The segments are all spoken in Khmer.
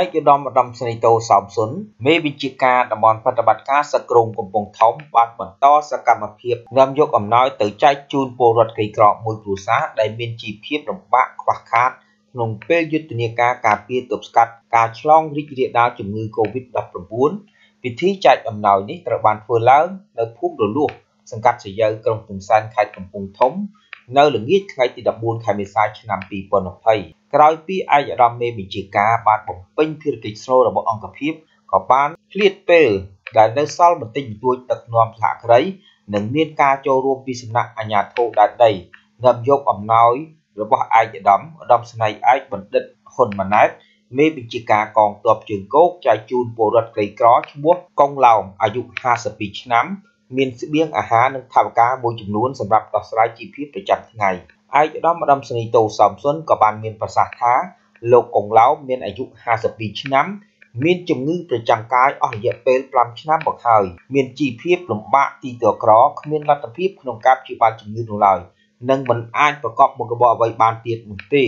ឯកឧត្តមឧត្តមស្រីតូសោមសុនមេវិជាការតំបន់ប្រតិបត្តិការសក្រុងកំពង់ធំបានបន្តសកម្មភាពនាំយកអំណោយ ទៅចែកជូនពលរដ្ឋក្រីក្រមួយគ្រួសារដែលមានជីវភាពលំបាកខ្វះខាតក្នុងពេលយុទ្ធនាការការពារទប់ស្កាត់ការឆ្លងរីករាលដាលជំងឺ Covid-19 ពិធីចែកអំណោយនេះត្រូវបានធ្វើឡើងនៅភូមិរលួសសង្កាត់សៀវក្រុងទន្សានខេត្តកំពង់ធំនៅល្ងាចថ្ងៃទី14ខែមេសាឆ្នាំ2020ក្រោយពីឯកឧត្តមមេបញ្ជាការបានបំពេញភារកិច្ចស្រូវរបស់អង្គភាពក៏បានឃ្លាតពេលដែលនៅសល់បន្តិចបន្តួចទឹកនាំសហគ្រីនិងមានការចូលរួមពីសំណាក់អាជ្ញាធរដែនដីនាំយកអំណោយរបស់ឯកឧត្តមឧត្តមស្នេហ៍ឯកបណ្ឌិតហ៊ុនម៉ាណែតមេបញ្ជាការកងទ័ពជើងគោកចែកជូនពលរដ្ឋក្រីក្រឈ្មោះកុងឡោមអាយុ52ឆ្នាំមានស្បៀងអាហារនិងថវិកាមួយចំនួនសម្រាប់ដោះស្រាយជីវភាពប្រចាំថ្ងៃឯកឧត្តមម្ដុំស្នីតូសោមសុនក៏បានមានប្រសាសន៍ថាលោកកុងឡៅមានអាយុ52ឆ្នាំមានជំងឺប្រចាំកាយអស់រយៈពេល5ឆ្នាំមកហើយមានជីវភាពលំបាកទីតក្រគ្មានលទ្ធភាពក្នុងការព្យាបាលជំងឺនោះឡើយនិងមិនអាចប្រកបមុខរបរអ្វីបានទៀតនោះទេ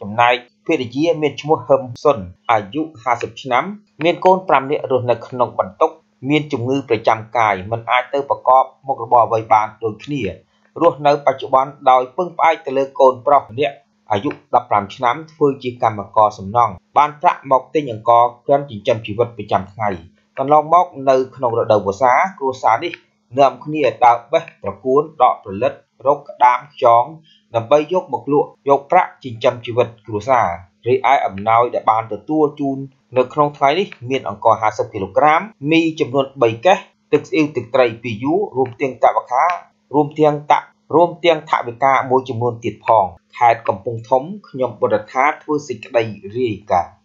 ចំណែកភរិយាមានឈ្មោះហឹមសុនអាយុ50ឆ្នាំមានកូន5នាក់រស់នៅក្នុងបន្ទុកមានជំងឺប្រចាំកាយមិនអាចទៅប្រកបមុខរបរអ្វីបានដូចគ្នារស់នៅបច្ចុប្បន្នដោយពឹងផ្អែកទៅលើកូនប្រុសម្នាក់អាយុ15ឆ្នាំធ្វើជាកម្មករសំណង់បានប្រាក់មកទិញអង្គរគ្រាន់ចិញ្ចឹមជីវិតប្រចាំថ្ងៃកន្លងមកនៅក្នុងរដូវវស្សា គ្រួសារនេះនាំគ្នាដើរបេះត្រកួនដកប្រលិតរកក្តាមខ្យងដើម្បីយកមកលក់យកប្រាក់ចិញ្ចឹមជីវិតគ្រួសាររីឯអំណោយដែលបានទទួលជូននៅក្នុងថ្ងៃនេះមានអង្ករ50គីឡូក្រាមមីចំនួន3កេសទឹកស្អ៊ីវទឹកត្រី2យូរួមទាំងតវការួមទាំងតរួមទាំងថវិកាមួយចំនួនទៀតផងខេត្តកំពង់ធំខ្ញុំបុរដ្ឋាធ្វើសេចក្តីរាយការណ៍